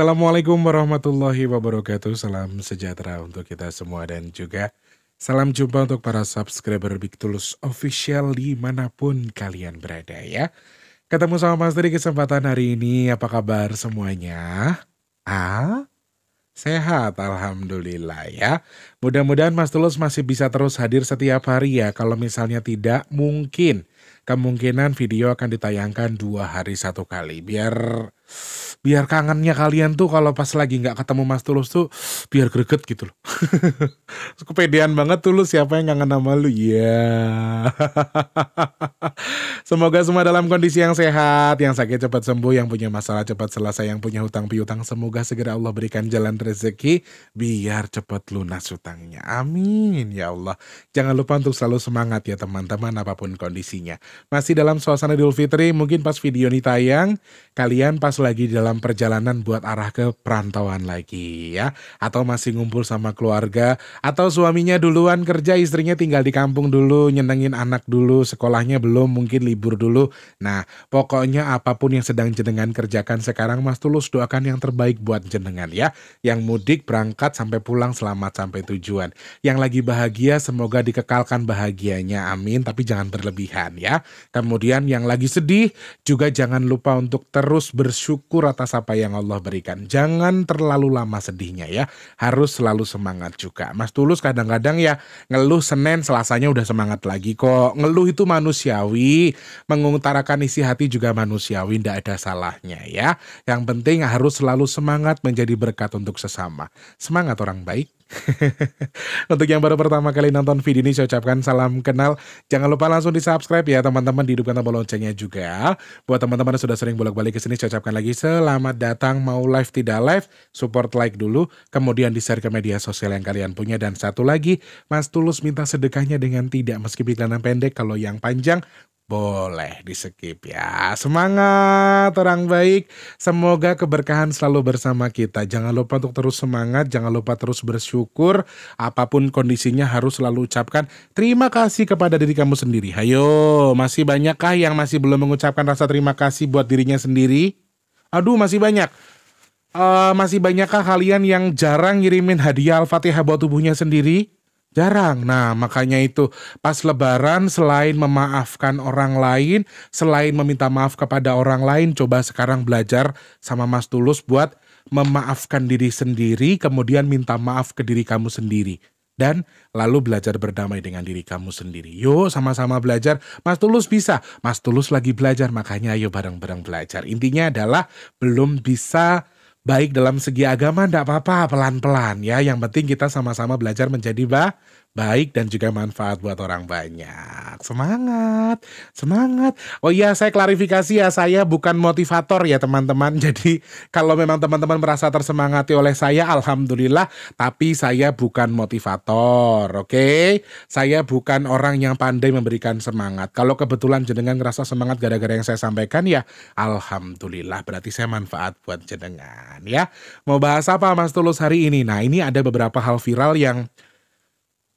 Assalamualaikum warahmatullahi wabarakatuh. Salam sejahtera untuk kita semua dan juga salam jumpa untuk para subscriber Big Tulus Official dimanapun kalian berada ya. Ketemu sama Mas Tri kesempatan hari ini. Apa kabar semuanya? Ah? Sehat, Alhamdulillah ya. Mudah-mudahan Mas Tulus masih bisa terus hadir setiap hari ya. Kalau misalnya tidak, mungkin. Kemungkinan video akan ditayangkan dua hari satu kali. Biar biar kangennya kalian tuh kalau pas lagi nggak ketemu Mas Tulus tuh biar greget gitu loh. Kepedean banget Tulus siapa yang kangen sama lu. Iya. Yeah. Semoga semua dalam kondisi yang sehat, yang sakit cepat sembuh, yang punya masalah cepat selesai, yang punya hutang piutang semoga segera Allah berikan jalan rezeki biar cepat lunas hutangnya. Amin ya Allah. Jangan lupa untuk selalu semangat ya teman-teman apapun kondisinya. Masih dalam suasana Idul Fitri, mungkin pas video ini tayang, kalian pas lagi dalam perjalanan buat arah ke perantauan lagi ya atau masih ngumpul sama keluarga atau suaminya duluan kerja istrinya tinggal di kampung dulu nyenengin anak dulu sekolahnya belum mungkin libur dulu nah pokoknya apapun yang sedang jenengan kerjakan sekarang Mas Tulus doakan yang terbaik buat jenengan ya yang mudik berangkat sampai pulang selamat sampai tujuan yang lagi bahagia semoga dikekalkan bahagianya amin tapi jangan berlebihan ya kemudian yang lagi sedih juga jangan lupa untuk terus bersyukur bersyukur atas apa yang Allah berikan. Jangan terlalu lama sedihnya ya. Harus selalu semangat juga. Mas Tulus kadang-kadang ya ngeluh Senin Selasanya udah semangat lagi kok. Ngeluh itu manusiawi. Mengutarakan isi hati juga manusiawi. Tidak ada salahnya ya. Yang penting harus selalu semangat menjadi berkat untuk sesama. Semangat orang baik. Untuk yang baru pertama kali nonton video ini, saya ucapkan salam kenal. Jangan lupa langsung di subscribe ya teman-teman, dihidupkan tombol loncengnya juga. Buat teman-teman yang sudah sering bolak-balik ke sini, saya ucapkan lagi selamat datang. Mau live tidak live, support like dulu, kemudian di share ke media sosial yang kalian punya. Dan satu lagi, Mas Tulus minta sedekahnya dengan tidak meskipun iklanan pendek, kalau yang panjang boleh di skip ya. Semangat orang baik. Semoga keberkahan selalu bersama kita. Jangan lupa untuk terus semangat, jangan lupa terus bersyukur. Apapun kondisinya harus selalu ucapkan terima kasih kepada diri kamu sendiri. Hayo, masih banyakkah yang masih belum mengucapkan rasa terima kasih buat dirinya sendiri? Aduh, masih banyak. Uh, masih banyakkah kalian yang jarang ngirimin hadiah Al-Fatihah buat tubuhnya sendiri? Jarang. Nah, makanya itu pas lebaran selain memaafkan orang lain, selain meminta maaf kepada orang lain, coba sekarang belajar sama Mas Tulus buat memaafkan diri sendiri, kemudian minta maaf ke diri kamu sendiri dan lalu belajar berdamai dengan diri kamu sendiri. Yuk sama-sama belajar. Mas Tulus bisa. Mas Tulus lagi belajar, makanya ayo bareng-bareng belajar. Intinya adalah belum bisa baik dalam segi agama tidak apa-apa pelan-pelan ya. Yang penting kita sama-sama belajar menjadi bah baik dan juga manfaat buat orang banyak. Semangat, semangat. Oh iya, saya klarifikasi ya, saya bukan motivator ya teman-teman. Jadi kalau memang teman-teman merasa tersemangati oleh saya, alhamdulillah. Tapi saya bukan motivator, oke? Okay? Saya bukan orang yang pandai memberikan semangat. Kalau kebetulan jenengan ngerasa semangat gara-gara yang saya sampaikan ya, alhamdulillah. Berarti saya manfaat buat jenengan ya. Mau bahas apa Mas Tulus hari ini? Nah ini ada beberapa hal viral yang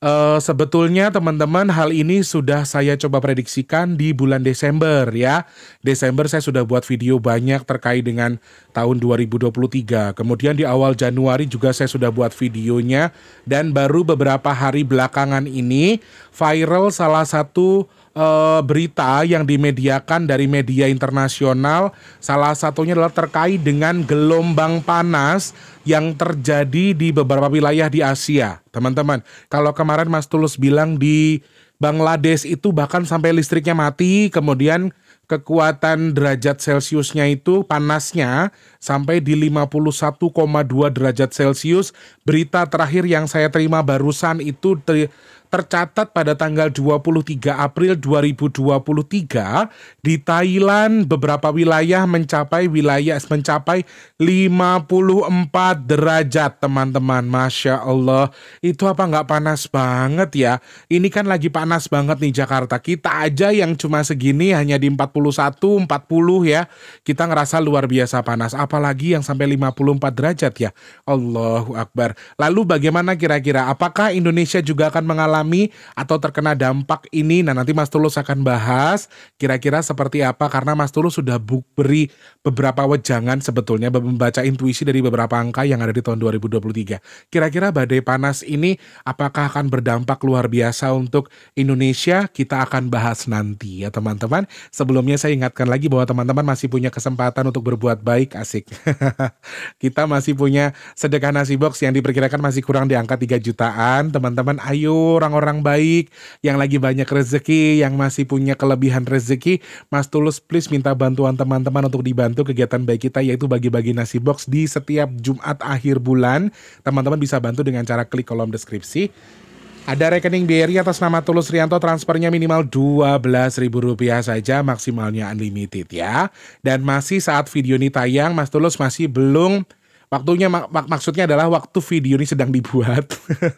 Uh, sebetulnya teman-teman hal ini sudah saya coba prediksikan di bulan Desember ya. Desember saya sudah buat video banyak terkait dengan tahun 2023. Kemudian di awal Januari juga saya sudah buat videonya dan baru beberapa hari belakangan ini viral salah satu uh, berita yang dimediakan dari media internasional. Salah satunya adalah terkait dengan gelombang panas yang terjadi di beberapa wilayah di Asia. Teman-teman, kalau kemarin Mas Tulus bilang di Bangladesh itu bahkan sampai listriknya mati, kemudian kekuatan derajat Celciusnya itu panasnya sampai di 51,2 derajat Celcius. Berita terakhir yang saya terima barusan itu tercatat pada tanggal 23 April 2023 di Thailand beberapa wilayah mencapai wilayah mencapai 54 derajat teman-teman Masya Allah itu apa nggak panas banget ya ini kan lagi panas banget nih Jakarta kita aja yang cuma segini hanya di 41 40 ya kita ngerasa luar biasa panas apalagi yang sampai 54 derajat ya Allahu Akbar lalu bagaimana kira-kira apakah Indonesia juga akan mengalami mengalami atau terkena dampak ini. Nah, nanti Mas Tulus akan bahas kira-kira seperti apa karena Mas Tulus sudah beri beberapa wejangan sebetulnya membaca intuisi dari beberapa angka yang ada di tahun 2023. Kira-kira badai panas ini apakah akan berdampak luar biasa untuk Indonesia? Kita akan bahas nanti ya teman-teman. Sebelumnya saya ingatkan lagi bahwa teman-teman masih punya kesempatan untuk berbuat baik asik. Kita masih punya sedekah nasi box yang diperkirakan masih kurang di angka 3 jutaan. Teman-teman ayo orang orang-orang baik yang lagi banyak rezeki, yang masih punya kelebihan rezeki, Mas Tulus please minta bantuan teman-teman untuk dibantu kegiatan baik kita yaitu bagi-bagi nasi box di setiap Jumat akhir bulan. Teman-teman bisa bantu dengan cara klik kolom deskripsi. Ada rekening BRI atas nama Tulus Rianto transfernya minimal Rp12.000 saja maksimalnya unlimited ya. Dan masih saat video ini tayang Mas Tulus masih belum Waktunya mak maksudnya adalah waktu video ini sedang dibuat.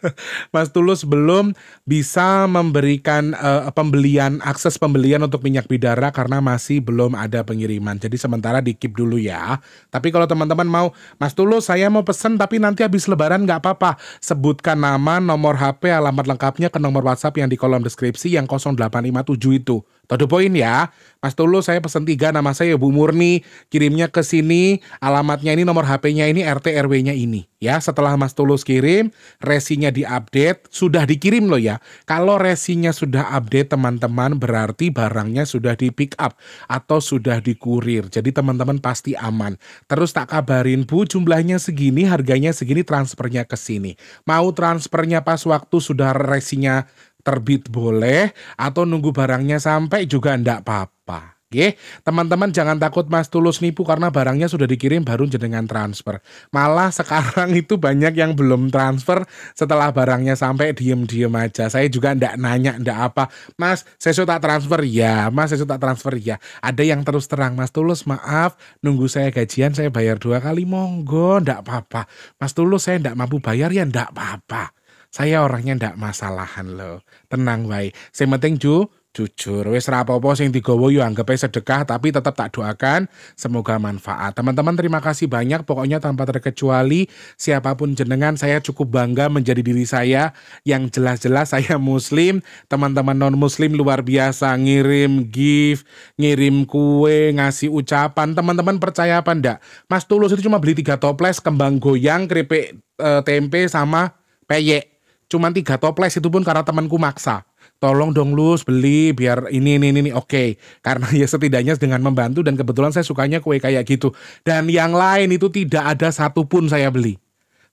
Mas Tulus belum bisa memberikan uh, pembelian akses pembelian untuk minyak bidara karena masih belum ada pengiriman. Jadi sementara di dulu ya. Tapi kalau teman-teman mau Mas Tulus saya mau pesen tapi nanti habis lebaran nggak apa-apa. Sebutkan nama, nomor HP, alamat lengkapnya ke nomor WhatsApp yang di kolom deskripsi yang 0857 itu. To poin ya, Mas Tulus saya pesan tiga nama saya Bu Murni, kirimnya ke sini, alamatnya ini, nomor HP-nya ini, RT RW-nya ini. Ya, setelah Mas Tulus kirim, resinya diupdate, sudah dikirim loh ya. Kalau resinya sudah update teman-teman berarti barangnya sudah di pick up atau sudah dikurir. Jadi teman-teman pasti aman. Terus tak kabarin Bu, jumlahnya segini, harganya segini, transfernya ke sini. Mau transfernya pas waktu sudah resinya terbit boleh atau nunggu barangnya sampai juga ndak apa-apa. Oke, teman-teman jangan takut Mas Tulus nipu karena barangnya sudah dikirim baru jenengan transfer. Malah sekarang itu banyak yang belum transfer setelah barangnya sampai diem-diem aja. Saya juga ndak nanya ndak apa. Mas, saya sudah transfer ya. Mas, saya sudah transfer ya. Ada yang terus terang Mas Tulus maaf, nunggu saya gajian saya bayar dua kali monggo ndak apa-apa. Mas Tulus saya ndak mampu bayar ya ndak apa-apa. Saya orangnya ndak masalahan lo, Tenang wae. Sing penting ju jujur wis rapopo sing digowo yo anggap sedekah tapi tetap tak doakan semoga manfaat teman-teman terima kasih banyak pokoknya tanpa terkecuali siapapun jenengan saya cukup bangga menjadi diri saya yang jelas-jelas saya muslim teman-teman non muslim luar biasa ngirim gift ngirim kue ngasih ucapan teman-teman percaya apa ndak Mas Tulus itu cuma beli tiga toples kembang goyang keripik eh, tempe sama peyek cuman tiga toples itu pun karena temanku maksa tolong dong lu beli biar ini ini ini, ini. oke okay. karena ya setidaknya dengan membantu dan kebetulan saya sukanya kue kayak gitu dan yang lain itu tidak ada satupun saya beli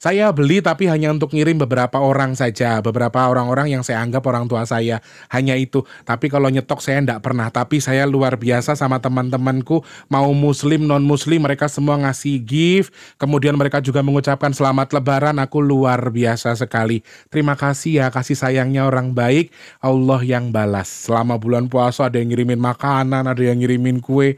saya beli tapi hanya untuk ngirim beberapa orang saja, beberapa orang-orang yang saya anggap orang tua saya. Hanya itu. Tapi kalau nyetok saya tidak pernah. Tapi saya luar biasa sama teman-temanku, mau muslim, non-muslim, mereka semua ngasih gift. Kemudian mereka juga mengucapkan selamat lebaran. Aku luar biasa sekali. Terima kasih ya, kasih sayangnya orang baik. Allah yang balas. Selama bulan puasa ada yang ngirimin makanan, ada yang ngirimin kue.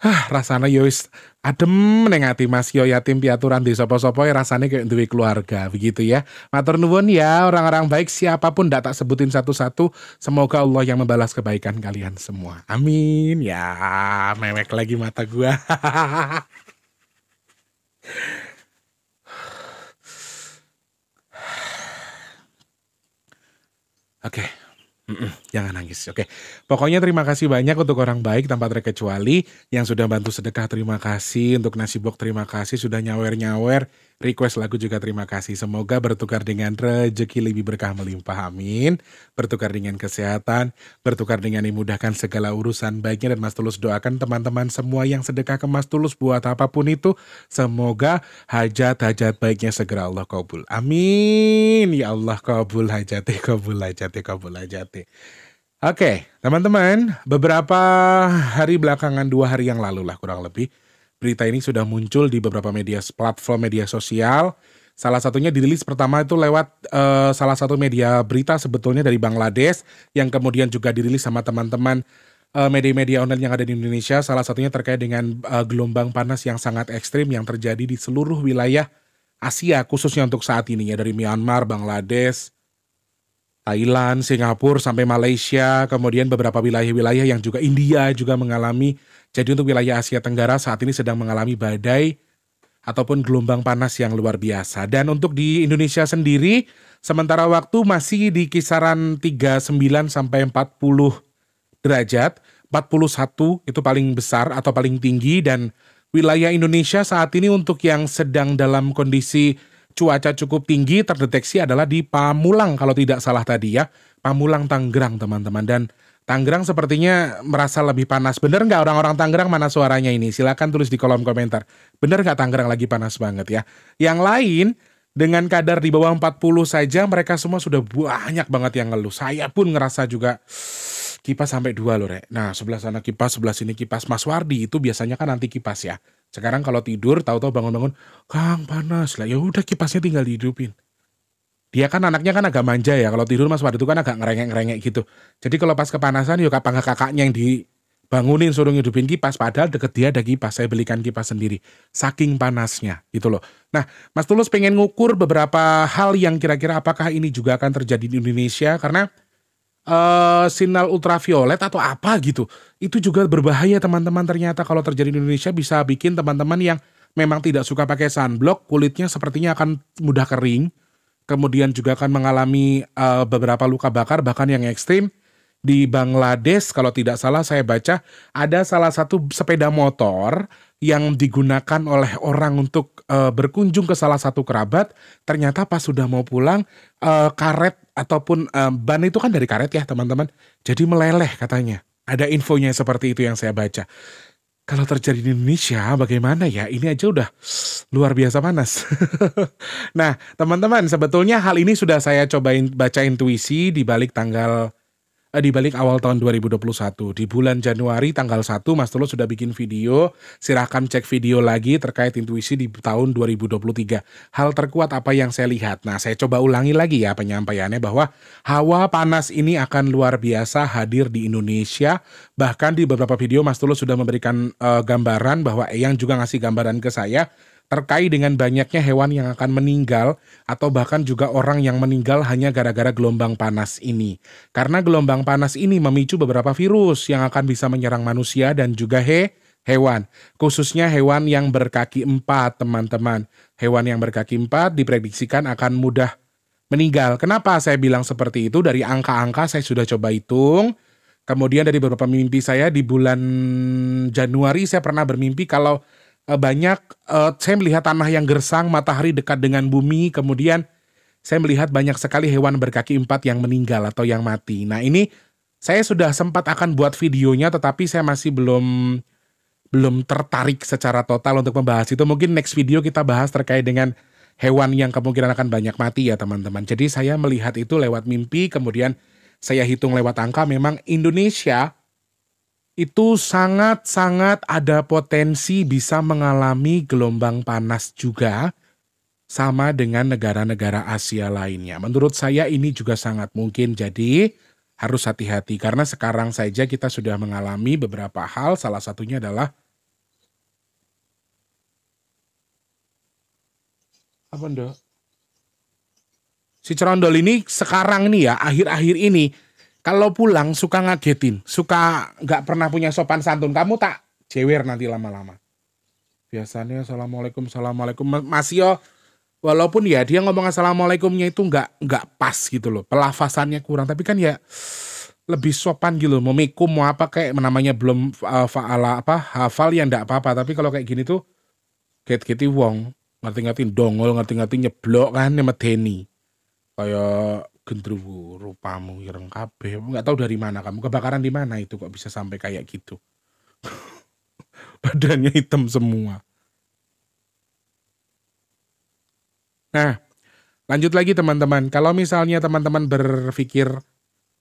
Hah, rasanya yowis ya adem neng ati Mas Yo yatim piaturan di sopo-sopo ya, rasanya kayak duit keluarga begitu ya. Matur nuwun ya orang-orang baik siapapun tidak tak sebutin satu-satu. Semoga Allah yang membalas kebaikan kalian semua. Amin ya. Mewek lagi mata gua. Oke. Okay jangan nangis. Oke. Pokoknya terima kasih banyak untuk orang baik tanpa terkecuali yang sudah bantu sedekah terima kasih, untuk nasi box terima kasih sudah nyawer-nyawer, request lagu juga terima kasih. Semoga bertukar dengan rezeki lebih berkah melimpah. Amin. Bertukar dengan kesehatan, bertukar dengan dimudahkan segala urusan baiknya dan Mas Tulus doakan teman-teman semua yang sedekah ke Mas Tulus buat apapun itu semoga hajat-hajat baiknya segera Allah kabul. Amin. Ya Allah kabul hajat, kabul hajat, kabul hajat Oke, Oke, teman-teman, beberapa hari belakangan dua hari yang lalu lah kurang lebih berita ini sudah muncul di beberapa media platform media sosial. Salah satunya dirilis pertama itu lewat uh, salah satu media berita sebetulnya dari Bangladesh yang kemudian juga dirilis sama teman-teman eh, media-media online yang ada di Indonesia, salah satunya terkait dengan uh, gelombang panas yang sangat ekstrim yang terjadi di seluruh wilayah Asia, khususnya untuk saat ini ya dari Myanmar, Bangladesh, Thailand, Singapura sampai Malaysia, kemudian beberapa wilayah-wilayah yang juga India juga mengalami. Jadi untuk wilayah Asia Tenggara saat ini sedang mengalami badai ataupun gelombang panas yang luar biasa. Dan untuk di Indonesia sendiri, sementara waktu masih di kisaran 39 sampai 40 derajat, 41 itu paling besar atau paling tinggi dan wilayah Indonesia saat ini untuk yang sedang dalam kondisi cuaca cukup tinggi terdeteksi adalah di Pamulang kalau tidak salah tadi ya. Pamulang Tanggerang teman-teman dan Tanggerang sepertinya merasa lebih panas. Bener nggak orang-orang Tanggerang mana suaranya ini? Silahkan tulis di kolom komentar. Bener nggak Tanggerang lagi panas banget ya? Yang lain, dengan kadar di bawah 40 saja mereka semua sudah banyak banget yang ngeluh. Saya pun ngerasa juga kipas sampai dua loh, Rek. Nah, sebelah sana kipas, sebelah sini kipas. Mas Wardi itu biasanya kan nanti kipas ya. Sekarang kalau tidur tahu-tahu bangun-bangun, "Kang, panas." Lah ya udah kipasnya tinggal dihidupin. Dia kan anaknya kan agak manja ya. Kalau tidur Mas Wadu kan agak ngerengek-ngerengek gitu. Jadi kalau pas kepanasan yuk ya kapan kakaknya yang dibangunin suruh ngidupin kipas padahal deket dia ada kipas. Saya belikan kipas sendiri. Saking panasnya gitu loh. Nah, Mas Tulus pengen ngukur beberapa hal yang kira-kira apakah ini juga akan terjadi di Indonesia karena uh, ultraviolet atau apa gitu. Itu juga berbahaya teman-teman ternyata kalau terjadi di Indonesia bisa bikin teman-teman yang memang tidak suka pakai sunblock kulitnya sepertinya akan mudah kering. Kemudian juga akan mengalami uh, beberapa luka bakar bahkan yang ekstrim di Bangladesh kalau tidak salah saya baca ada salah satu sepeda motor yang digunakan oleh orang untuk uh, berkunjung ke salah satu kerabat ternyata pas sudah mau pulang uh, karet ataupun um, ban itu kan dari karet ya teman-teman. Jadi meleleh katanya. Ada infonya seperti itu yang saya baca. Kalau terjadi di Indonesia bagaimana ya? Ini aja udah luar biasa panas. nah teman-teman sebetulnya hal ini sudah saya cobain baca intuisi di balik tanggal Eh, di balik awal tahun 2021. Di bulan Januari tanggal 1 Mas Tulus sudah bikin video, silahkan cek video lagi terkait intuisi di tahun 2023. Hal terkuat apa yang saya lihat? Nah saya coba ulangi lagi ya penyampaiannya bahwa hawa panas ini akan luar biasa hadir di Indonesia. Bahkan di beberapa video Mas Tulus sudah memberikan uh, gambaran bahwa Eyang juga ngasih gambaran ke saya terkait dengan banyaknya hewan yang akan meninggal atau bahkan juga orang yang meninggal hanya gara-gara gelombang panas ini. Karena gelombang panas ini memicu beberapa virus yang akan bisa menyerang manusia dan juga he hewan, khususnya hewan yang berkaki empat, teman-teman. Hewan yang berkaki empat diprediksikan akan mudah meninggal. Kenapa saya bilang seperti itu? Dari angka-angka saya sudah coba hitung. Kemudian dari beberapa mimpi saya di bulan Januari saya pernah bermimpi kalau Eh, banyak uh, saya melihat tanah yang gersang, matahari dekat dengan bumi, kemudian saya melihat banyak sekali hewan berkaki empat yang meninggal atau yang mati. Nah ini saya sudah sempat akan buat videonya, tetapi saya masih belum belum tertarik secara total untuk membahas itu. Mungkin next video kita bahas terkait dengan hewan yang kemungkinan akan banyak mati ya teman-teman. Jadi saya melihat itu lewat mimpi, kemudian saya hitung lewat angka. Memang Indonesia itu sangat-sangat ada potensi bisa mengalami gelombang panas juga sama dengan negara-negara Asia lainnya. Menurut saya ini juga sangat mungkin. Jadi harus hati-hati karena sekarang saja kita sudah mengalami beberapa hal. Salah satunya adalah apa Si Cerondol ini sekarang nih ya, akhir-akhir ini kalau pulang suka ngagetin, suka nggak pernah punya sopan santun, kamu tak cewer nanti lama-lama. Biasanya assalamualaikum, assalamualaikum, masih yo walaupun ya dia ngomong assalamualaikumnya itu nggak nggak pas gitu loh, pelafasannya kurang, tapi kan ya lebih sopan gitu loh, memikum mau apa kayak namanya belum uh, faala apa hafal yang ndak apa-apa, tapi kalau kayak gini tuh get-geti wong ngerti-ngerti dongol ngerti-ngerti nyeblok kan medeni kayak gendruwo rupamu ireng ya kabeh nggak tahu dari mana kamu kebakaran di mana itu kok bisa sampai kayak gitu badannya hitam semua nah lanjut lagi teman-teman kalau misalnya teman-teman berpikir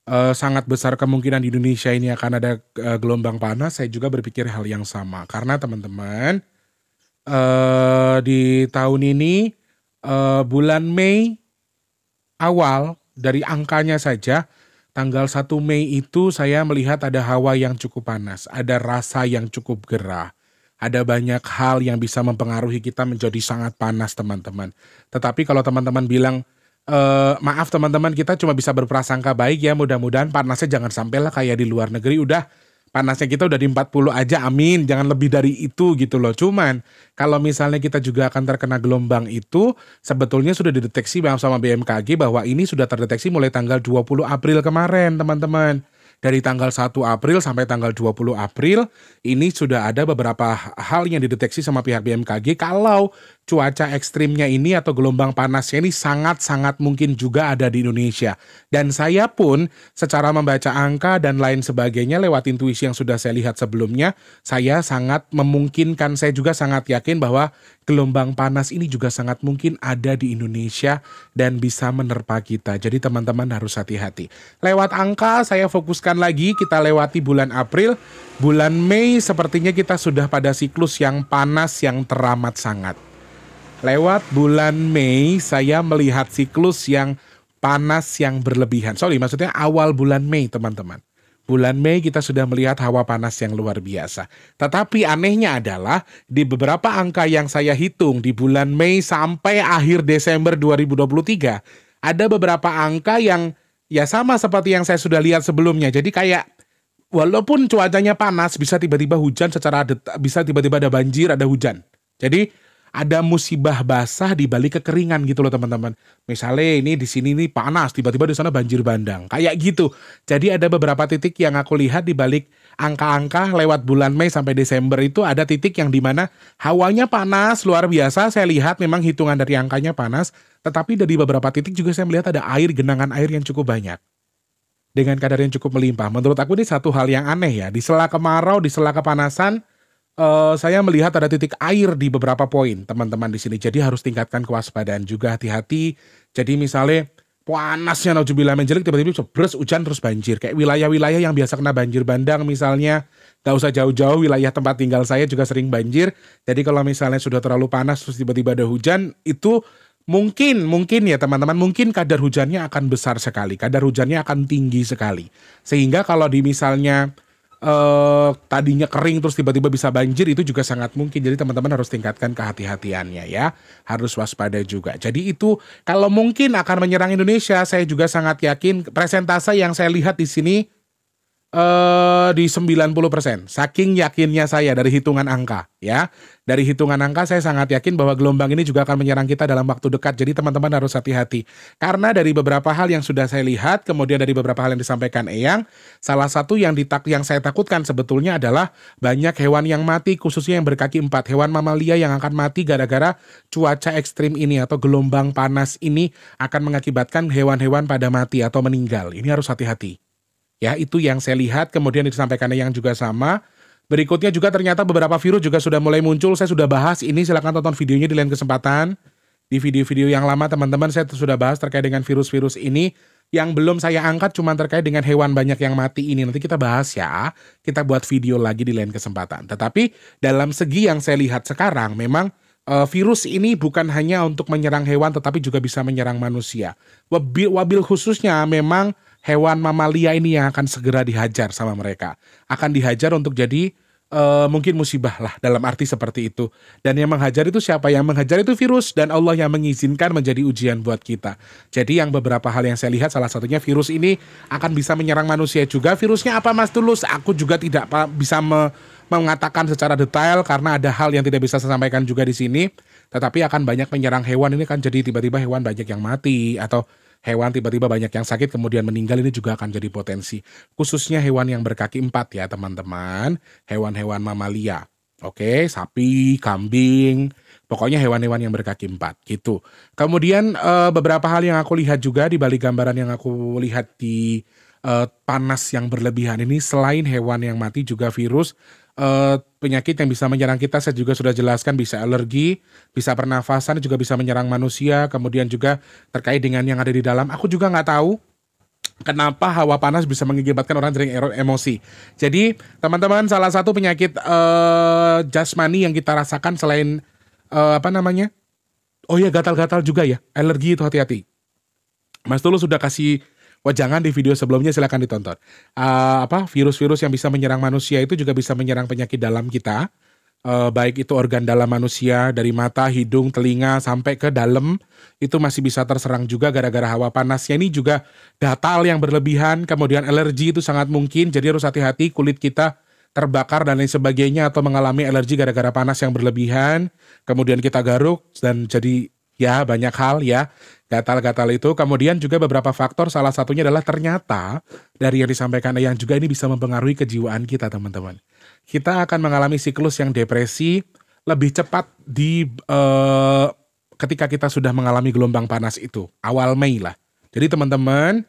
uh, sangat besar kemungkinan di Indonesia ini akan ada uh, gelombang panas, saya juga berpikir hal yang sama. Karena teman-teman, uh, di tahun ini uh, bulan Mei awal dari angkanya saja, tanggal 1 Mei itu saya melihat ada hawa yang cukup panas, ada rasa yang cukup gerah. Ada banyak hal yang bisa mempengaruhi kita menjadi sangat panas, teman-teman. Tetapi kalau teman-teman bilang, e, maaf teman-teman kita cuma bisa berprasangka baik ya mudah-mudahan panasnya jangan sampai lah kayak di luar negeri udah panasnya kita udah di 40 aja amin jangan lebih dari itu gitu loh cuman kalau misalnya kita juga akan terkena gelombang itu sebetulnya sudah dideteksi sama BMKG bahwa ini sudah terdeteksi mulai tanggal 20 April kemarin teman-teman dari tanggal 1 April sampai tanggal 20 April ini sudah ada beberapa hal yang dideteksi sama pihak BMKG kalau cuaca ekstrimnya ini atau gelombang panasnya ini sangat-sangat mungkin juga ada di Indonesia. Dan saya pun secara membaca angka dan lain sebagainya lewat intuisi yang sudah saya lihat sebelumnya, saya sangat memungkinkan, saya juga sangat yakin bahwa gelombang panas ini juga sangat mungkin ada di Indonesia dan bisa menerpa kita. Jadi teman-teman harus hati-hati. Lewat angka saya fokuskan lagi, kita lewati bulan April. Bulan Mei sepertinya kita sudah pada siklus yang panas yang teramat sangat. Lewat bulan Mei saya melihat siklus yang panas yang berlebihan. Sorry, maksudnya awal bulan Mei teman-teman. Bulan Mei kita sudah melihat hawa panas yang luar biasa. Tetapi anehnya adalah di beberapa angka yang saya hitung di bulan Mei sampai akhir Desember 2023, ada beberapa angka yang ya sama seperti yang saya sudah lihat sebelumnya. Jadi kayak walaupun cuacanya panas bisa tiba-tiba hujan secara bisa tiba-tiba ada banjir, ada hujan. Jadi ada musibah basah di balik kekeringan gitu loh teman-teman. Misalnya ini di sini nih panas, tiba-tiba di sana banjir bandang. Kayak gitu. Jadi ada beberapa titik yang aku lihat di balik angka-angka lewat bulan Mei sampai Desember itu ada titik yang dimana hawanya panas luar biasa. Saya lihat memang hitungan dari angkanya panas, tetapi dari beberapa titik juga saya melihat ada air genangan air yang cukup banyak dengan kadar yang cukup melimpah. Menurut aku ini satu hal yang aneh ya. Di sela kemarau, di sela kepanasan, Eh, saya melihat ada titik air di beberapa poin teman-teman di sini. Jadi harus tingkatkan kewaspadaan juga hati-hati. Jadi misalnya panasnya naujubillah menjelik tiba-tiba sebres hujan terus banjir. Kayak wilayah-wilayah yang biasa kena banjir bandang misalnya. Gak usah jauh-jauh wilayah tempat tinggal saya juga sering banjir. Jadi kalau misalnya sudah terlalu panas terus tiba-tiba ada hujan itu mungkin mungkin ya teman-teman mungkin kadar hujannya akan besar sekali kadar hujannya akan tinggi sekali sehingga kalau di misalnya uh, tadinya kering terus tiba-tiba bisa banjir itu juga sangat mungkin. Jadi teman-teman harus tingkatkan kehati-hatiannya ya. Harus waspada juga. Jadi itu kalau mungkin akan menyerang Indonesia, saya juga sangat yakin presentase yang saya lihat di sini Eh, di uh, di 90%. Saking yakinnya saya dari hitungan angka ya. Dari hitungan angka saya sangat yakin bahwa gelombang ini juga akan menyerang kita dalam waktu dekat. Jadi teman-teman harus hati-hati. Karena dari beberapa hal yang sudah saya lihat, kemudian dari beberapa hal yang disampaikan Eyang, salah satu yang ditak yang saya takutkan sebetulnya adalah banyak hewan yang mati khususnya yang berkaki empat, hewan mamalia yang akan mati gara-gara cuaca ekstrim ini atau gelombang panas ini akan mengakibatkan hewan-hewan pada mati atau meninggal. Ini harus hati-hati. Ya, itu yang saya lihat. Kemudian disampaikannya yang juga sama. Berikutnya juga ternyata beberapa virus juga sudah mulai muncul. Saya sudah bahas ini, silahkan tonton videonya di lain kesempatan. Di video-video yang lama teman-teman saya sudah bahas terkait dengan virus-virus ini. Yang belum saya angkat cuma terkait dengan hewan banyak yang mati ini. Nanti kita bahas ya. Kita buat video lagi di lain kesempatan. Tetapi dalam segi yang saya lihat sekarang memang eh, virus ini bukan hanya untuk menyerang hewan tetapi juga bisa menyerang manusia. wabil khususnya memang hewan mamalia ini yang akan segera dihajar sama mereka. Akan dihajar untuk jadi uh, mungkin musibah lah dalam arti seperti itu. Dan yang menghajar itu siapa? Yang menghajar itu virus dan Allah yang mengizinkan menjadi ujian buat kita. Jadi yang beberapa hal yang saya lihat salah satunya virus ini akan bisa menyerang manusia juga. Virusnya apa Mas Tulus? Aku juga tidak bisa me mengatakan secara detail karena ada hal yang tidak bisa saya sampaikan juga di sini. Tetapi akan banyak menyerang hewan ini kan jadi tiba-tiba hewan banyak yang mati atau hewan tiba-tiba banyak yang sakit kemudian meninggal ini juga akan jadi potensi. Khususnya hewan yang berkaki empat ya teman-teman, hewan-hewan mamalia. Oke, sapi, kambing, pokoknya hewan-hewan yang berkaki empat gitu. Kemudian eh, beberapa hal yang aku lihat juga di balik gambaran yang aku lihat di eh, panas yang berlebihan ini selain hewan yang mati juga virus uh, penyakit yang bisa menyerang kita saya juga sudah jelaskan bisa alergi, bisa pernafasan juga bisa menyerang manusia, kemudian juga terkait dengan yang ada di dalam. Aku juga nggak tahu kenapa hawa panas bisa mengakibatkan orang sering emosi. Jadi teman-teman salah satu penyakit uh, jasmani yang kita rasakan selain uh, apa namanya? Oh iya gatal-gatal juga ya, alergi itu hati-hati. Mas Tulus sudah kasih Wah jangan di video sebelumnya silahkan ditonton. Uh, apa virus-virus yang bisa menyerang manusia itu juga bisa menyerang penyakit dalam kita. Uh, baik itu organ dalam manusia dari mata, hidung, telinga sampai ke dalam itu masih bisa terserang juga gara-gara hawa panasnya ini juga datal yang berlebihan, kemudian alergi itu sangat mungkin. Jadi harus hati-hati kulit kita terbakar dan lain sebagainya atau mengalami alergi gara-gara panas yang berlebihan, kemudian kita garuk dan jadi ya banyak hal ya gatal-gatal itu. Kemudian juga beberapa faktor salah satunya adalah ternyata dari yang disampaikan yang juga ini bisa mempengaruhi kejiwaan kita teman-teman. Kita akan mengalami siklus yang depresi lebih cepat di eh, ketika kita sudah mengalami gelombang panas itu awal Mei lah. Jadi teman-teman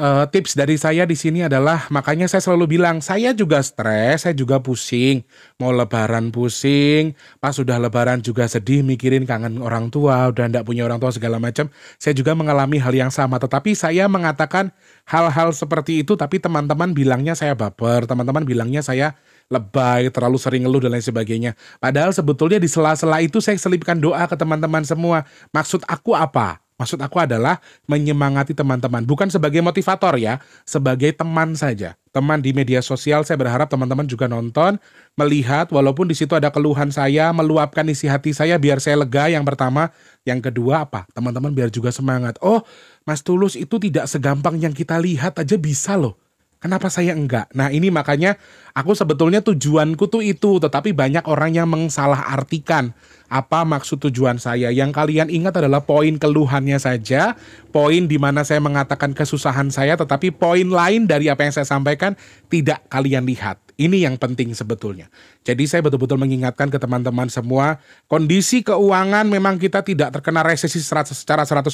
uh, tips dari saya di sini adalah makanya saya selalu bilang saya juga stres, saya juga pusing, mau lebaran pusing, pas sudah lebaran juga sedih mikirin kangen orang tua, udah ndak punya orang tua segala macam. Saya juga mengalami hal yang sama, tetapi saya mengatakan hal-hal seperti itu tapi teman-teman bilangnya saya baper, teman-teman bilangnya saya lebay, terlalu sering ngeluh dan lain sebagainya. Padahal sebetulnya di sela-sela itu saya selipkan doa ke teman-teman semua. Maksud aku apa? Maksud aku adalah menyemangati teman-teman, bukan sebagai motivator ya, sebagai teman saja. Teman di media sosial, saya berharap teman-teman juga nonton, melihat, walaupun di situ ada keluhan saya, meluapkan isi hati saya biar saya lega. Yang pertama, yang kedua apa? Teman-teman biar juga semangat. Oh, Mas Tulus itu tidak segampang yang kita lihat aja bisa loh. Kenapa saya enggak? Nah ini makanya aku sebetulnya tujuanku tuh itu, tetapi banyak orang yang artikan apa maksud tujuan saya. Yang kalian ingat adalah poin keluhannya saja, poin di mana saya mengatakan kesusahan saya, tetapi poin lain dari apa yang saya sampaikan tidak kalian lihat. Ini yang penting sebetulnya. Jadi saya betul-betul mengingatkan ke teman-teman semua, kondisi keuangan memang kita tidak terkena resesi secara 100%.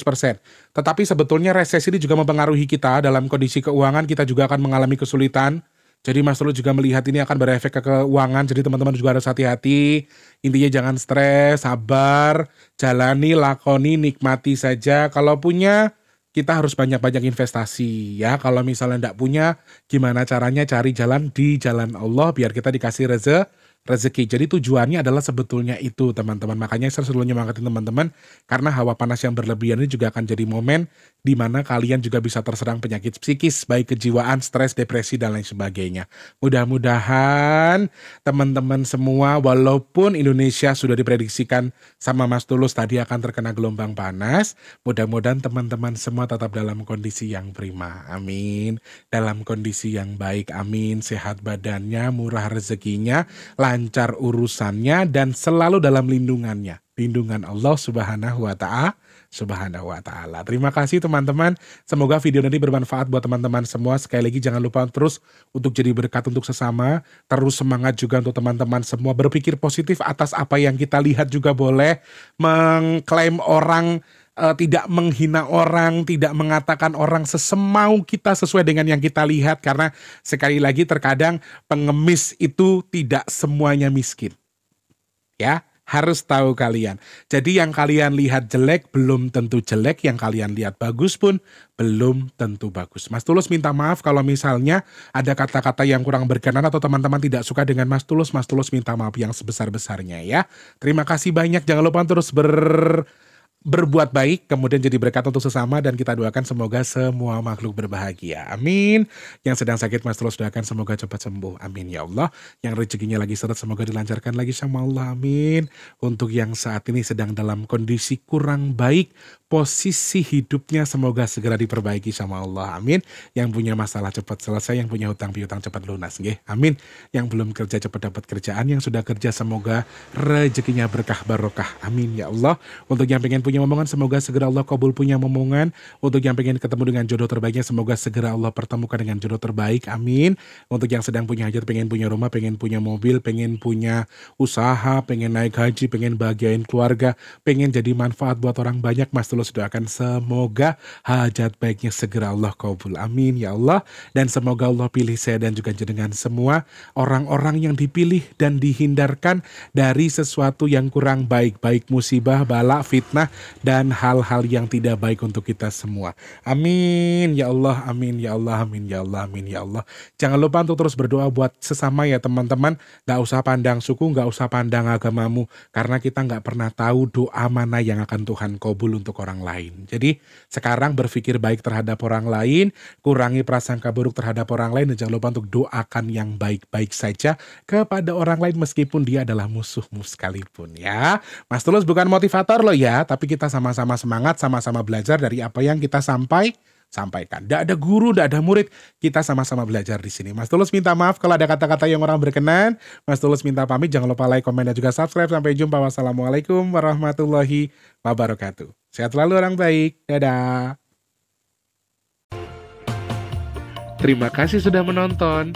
Tetapi sebetulnya resesi ini juga mempengaruhi kita dalam kondisi keuangan, kita juga akan mengalami kesulitan. Jadi Mas Rul juga melihat ini akan berefek ke keuangan, jadi teman-teman juga harus hati-hati. Intinya jangan stres, sabar, jalani, lakoni, nikmati saja. Kalau punya kita harus banyak-banyak investasi ya. Kalau misalnya tidak punya, gimana caranya cari jalan di jalan Allah biar kita dikasih rezeki rezeki. Jadi tujuannya adalah sebetulnya itu teman-teman. Makanya saya selalu nyemangatin teman-teman karena hawa panas yang berlebihan ini juga akan jadi momen di mana kalian juga bisa terserang penyakit psikis, baik kejiwaan, stres, depresi, dan lain sebagainya. Mudah-mudahan teman-teman semua, walaupun Indonesia sudah diprediksikan sama Mas Tulus tadi akan terkena gelombang panas, mudah-mudahan teman-teman semua tetap dalam kondisi yang prima. Amin. Dalam kondisi yang baik. Amin. Sehat badannya, murah rezekinya, lancar urusannya dan selalu dalam lindungannya, lindungan Allah Subhanahu wa taala subhanahu wa ta'ala. Terima kasih teman-teman. Semoga video ini bermanfaat buat teman-teman semua. Sekali lagi jangan lupa terus untuk jadi berkat untuk sesama. Terus semangat juga untuk teman-teman semua. Berpikir positif atas apa yang kita lihat juga boleh. Mengklaim orang uh, tidak menghina orang, tidak mengatakan orang sesemau kita sesuai dengan yang kita lihat karena sekali lagi terkadang pengemis itu tidak semuanya miskin. Ya, harus tahu kalian. Jadi yang kalian lihat jelek belum tentu jelek, yang kalian lihat bagus pun belum tentu bagus. Mas Tulus minta maaf kalau misalnya ada kata-kata yang kurang berkenan atau teman-teman tidak suka dengan Mas Tulus. Mas Tulus minta maaf yang sebesar-besarnya ya. Terima kasih banyak. Jangan lupa terus ber berbuat baik, kemudian jadi berkat untuk sesama dan kita doakan semoga semua makhluk berbahagia. Amin. Yang sedang sakit Mas terus doakan semoga cepat sembuh. Amin ya Allah. Yang rezekinya lagi seret semoga dilancarkan lagi sama Allah. Amin. Untuk yang saat ini sedang dalam kondisi kurang baik, posisi hidupnya semoga segera diperbaiki sama Allah. Amin. Yang punya masalah cepat selesai, yang punya hutang piutang cepat lunas. Nggih. Amin. Yang belum kerja cepat dapat kerjaan, yang sudah kerja semoga rezekinya berkah barokah. Amin ya Allah. Untuk yang pengen punya punya momongan semoga segera Allah kabul punya omongan untuk yang pengen ketemu dengan jodoh terbaiknya semoga segera Allah pertemukan dengan jodoh terbaik amin untuk yang sedang punya hajat pengen punya rumah pengen punya mobil pengen punya usaha pengen naik haji pengen bahagiain keluarga pengen jadi manfaat buat orang banyak mas tulus doakan semoga hajat baiknya segera Allah kabul amin ya Allah dan semoga Allah pilih saya dan juga dengan semua orang-orang yang dipilih dan dihindarkan dari sesuatu yang kurang baik baik musibah balak fitnah dan hal-hal yang tidak baik untuk kita semua. Amin ya Allah, amin ya Allah, amin ya Allah, amin ya Allah. Jangan lupa untuk terus berdoa buat sesama ya teman-teman. Gak usah pandang suku, gak usah pandang agamamu, karena kita gak pernah tahu doa mana yang akan Tuhan kabul untuk orang lain. Jadi sekarang berpikir baik terhadap orang lain, kurangi prasangka buruk terhadap orang lain, dan jangan lupa untuk doakan yang baik-baik saja kepada orang lain meskipun dia adalah musuhmu sekalipun ya. Mas Tulus bukan motivator loh ya, tapi kita sama-sama semangat, sama-sama belajar dari apa yang kita sampai sampaikan. Tidak ada guru, tidak ada murid, kita sama-sama belajar di sini. Mas Tulus minta maaf kalau ada kata-kata yang orang berkenan. Mas Tulus minta pamit, jangan lupa like, komen, dan juga subscribe. Sampai jumpa. Wassalamualaikum warahmatullahi wabarakatuh. Sehat selalu orang baik. Dadah. Terima kasih sudah menonton.